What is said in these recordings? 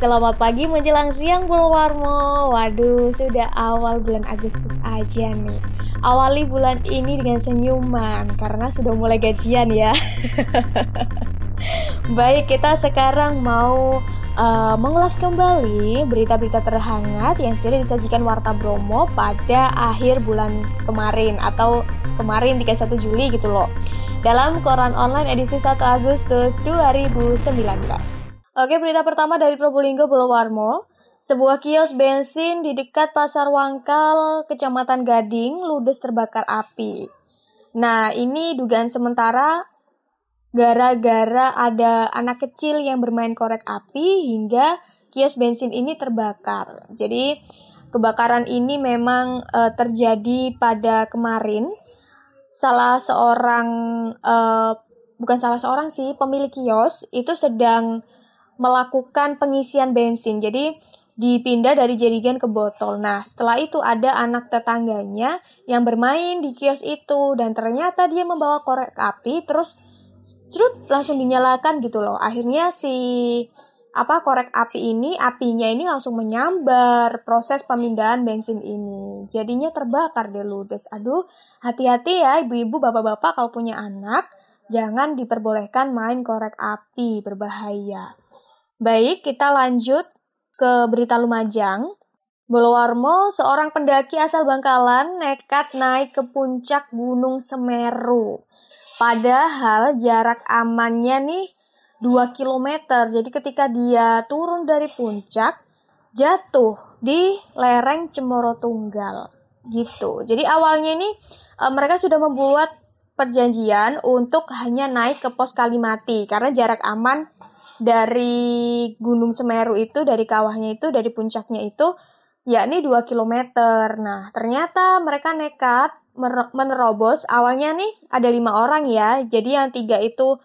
Selamat pagi menjelang siang Warmo Waduh, sudah awal bulan Agustus aja nih. Awali bulan ini dengan senyuman karena sudah mulai gajian ya. Baik, kita sekarang mau uh, mengulas kembali berita-berita terhangat yang sudah disajikan Warta Bromo pada akhir bulan kemarin atau kemarin 31 Juli gitu loh. Dalam koran online edisi 1 Agustus 2019. Oke, berita pertama dari Probolinggo Bolowarmo. Sebuah kios bensin di dekat Pasar Wangkal, Kecamatan Gading, ludes terbakar api. Nah, ini dugaan sementara gara-gara ada anak kecil yang bermain korek api hingga kios bensin ini terbakar. Jadi, kebakaran ini memang e, terjadi pada kemarin. Salah seorang e, bukan salah seorang sih, pemilik kios itu sedang melakukan pengisian bensin. Jadi dipindah dari jerigen ke botol. Nah, setelah itu ada anak tetangganya yang bermain di kios itu dan ternyata dia membawa korek api terus cerut langsung dinyalakan gitu loh. Akhirnya si apa korek api ini apinya ini langsung menyambar proses pemindahan bensin ini. Jadinya terbakar deh ludes. Aduh, hati-hati ya ibu-ibu, bapak-bapak kalau punya anak jangan diperbolehkan main korek api, berbahaya. Baik, kita lanjut ke berita Lumajang. Bolowarmo, seorang pendaki asal Bangkalan, nekat naik ke puncak Gunung Semeru. Padahal jarak amannya nih 2 km. Jadi ketika dia turun dari puncak, jatuh di lereng Cemoro Tunggal. Gitu. Jadi awalnya ini eh, mereka sudah membuat perjanjian untuk hanya naik ke pos Kalimati karena jarak aman dari Gunung Semeru itu, dari kawahnya itu, dari puncaknya itu, yakni 2 km. Nah, ternyata mereka nekat menerobos. Awalnya nih ada lima orang ya, jadi yang tiga itu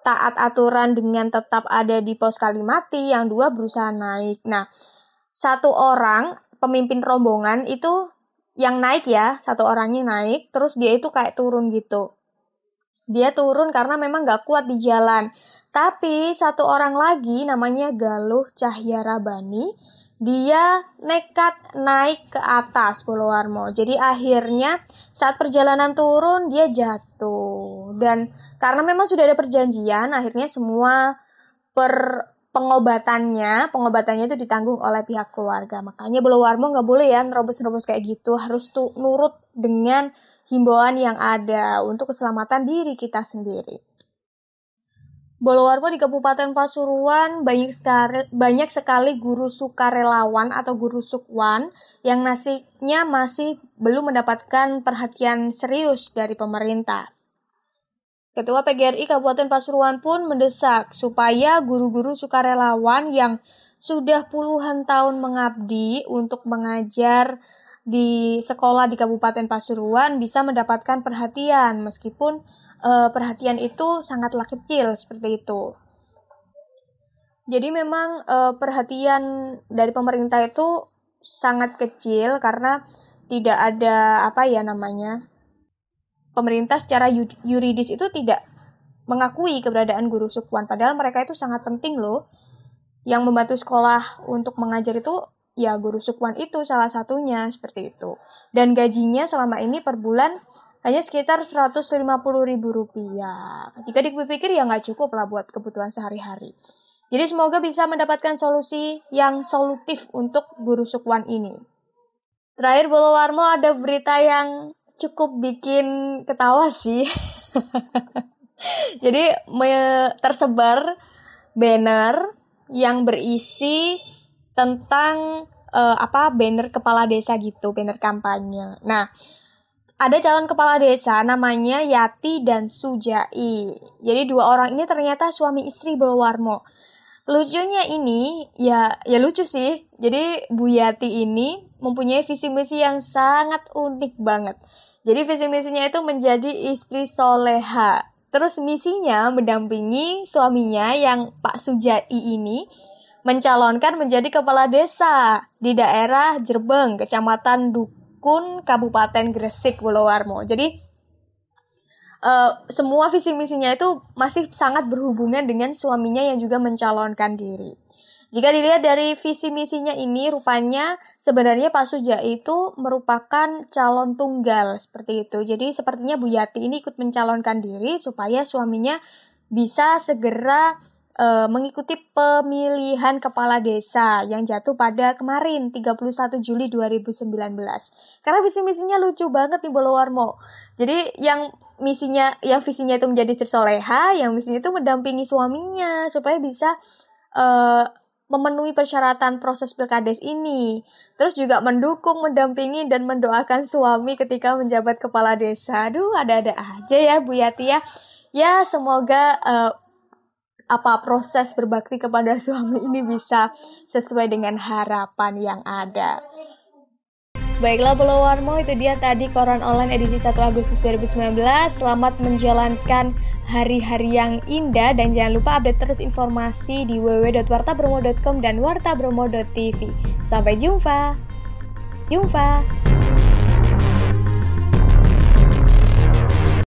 taat aturan dengan tetap ada di pos Kalimati, yang dua berusaha naik. Nah, satu orang pemimpin rombongan itu yang naik ya, satu orangnya naik, terus dia itu kayak turun gitu. Dia turun karena memang gak kuat di jalan tapi satu orang lagi namanya Galuh Cahya Rabani, dia nekat naik ke atas Pulau Warmo. Jadi akhirnya saat perjalanan turun dia jatuh. Dan karena memang sudah ada perjanjian, akhirnya semua per pengobatannya, pengobatannya itu ditanggung oleh pihak keluarga. Makanya Pulau Warmo nggak boleh ya nerobos-nerobos kayak gitu, harus tuh nurut dengan himbauan yang ada untuk keselamatan diri kita sendiri. Bolowargo di Kabupaten Pasuruan banyak sekali, banyak sekali guru sukarelawan atau guru sukwan yang nasibnya masih belum mendapatkan perhatian serius dari pemerintah. Ketua PGRI Kabupaten Pasuruan pun mendesak supaya guru-guru sukarelawan yang sudah puluhan tahun mengabdi untuk mengajar di sekolah di Kabupaten Pasuruan bisa mendapatkan perhatian meskipun uh, perhatian itu sangatlah kecil seperti itu. Jadi memang uh, perhatian dari pemerintah itu sangat kecil karena tidak ada apa ya namanya pemerintah secara yuridis itu tidak mengakui keberadaan guru sukuan padahal mereka itu sangat penting loh yang membantu sekolah untuk mengajar itu ya guru sukuan itu salah satunya seperti itu. Dan gajinya selama ini per bulan hanya sekitar 150 ribu rupiah. Jika dipikir ya nggak cukup lah buat kebutuhan sehari-hari. Jadi semoga bisa mendapatkan solusi yang solutif untuk guru sukuan ini. Terakhir Bolo Warmo ada berita yang cukup bikin ketawa sih. Jadi tersebar banner yang berisi tentang uh, apa banner kepala desa gitu, banner kampanye. Nah, ada calon kepala desa namanya Yati dan Sujai. Jadi dua orang ini ternyata suami istri Bolwarmo. Lucunya ini ya ya lucu sih. Jadi Bu Yati ini mempunyai visi misi yang sangat unik banget. Jadi visi misinya itu menjadi istri soleha. Terus misinya mendampingi suaminya yang Pak Sujai ini mencalonkan menjadi kepala desa di daerah Jerbeng, Kecamatan Dukun, Kabupaten Gresik, Warmo. Jadi uh, semua visi misinya itu masih sangat berhubungan dengan suaminya yang juga mencalonkan diri. Jika dilihat dari visi misinya ini, rupanya sebenarnya Pak Suja itu merupakan calon tunggal seperti itu. Jadi sepertinya Bu Yati ini ikut mencalonkan diri supaya suaminya bisa segera e, mengikuti pemilihan kepala desa yang jatuh pada kemarin 31 Juli 2019. Karena visi misinya lucu banget nih Bolowarmo. Jadi yang misinya yang visinya itu menjadi tersoleha, yang misinya itu mendampingi suaminya supaya bisa e, memenuhi persyaratan proses pilkades ini. Terus juga mendukung, mendampingi, dan mendoakan suami ketika menjabat kepala desa. Aduh, ada-ada aja ya Bu Yati ya. Ya, semoga uh, apa proses berbakti kepada suami ini bisa sesuai dengan harapan yang ada. Baiklah Warmo, itu dia tadi koran online edisi 1 Agustus 2019. Selamat menjalankan hari-hari yang indah dan jangan lupa update terus informasi di www.wartabromo.com dan wartabromo.tv. Sampai jumpa. Jumpa.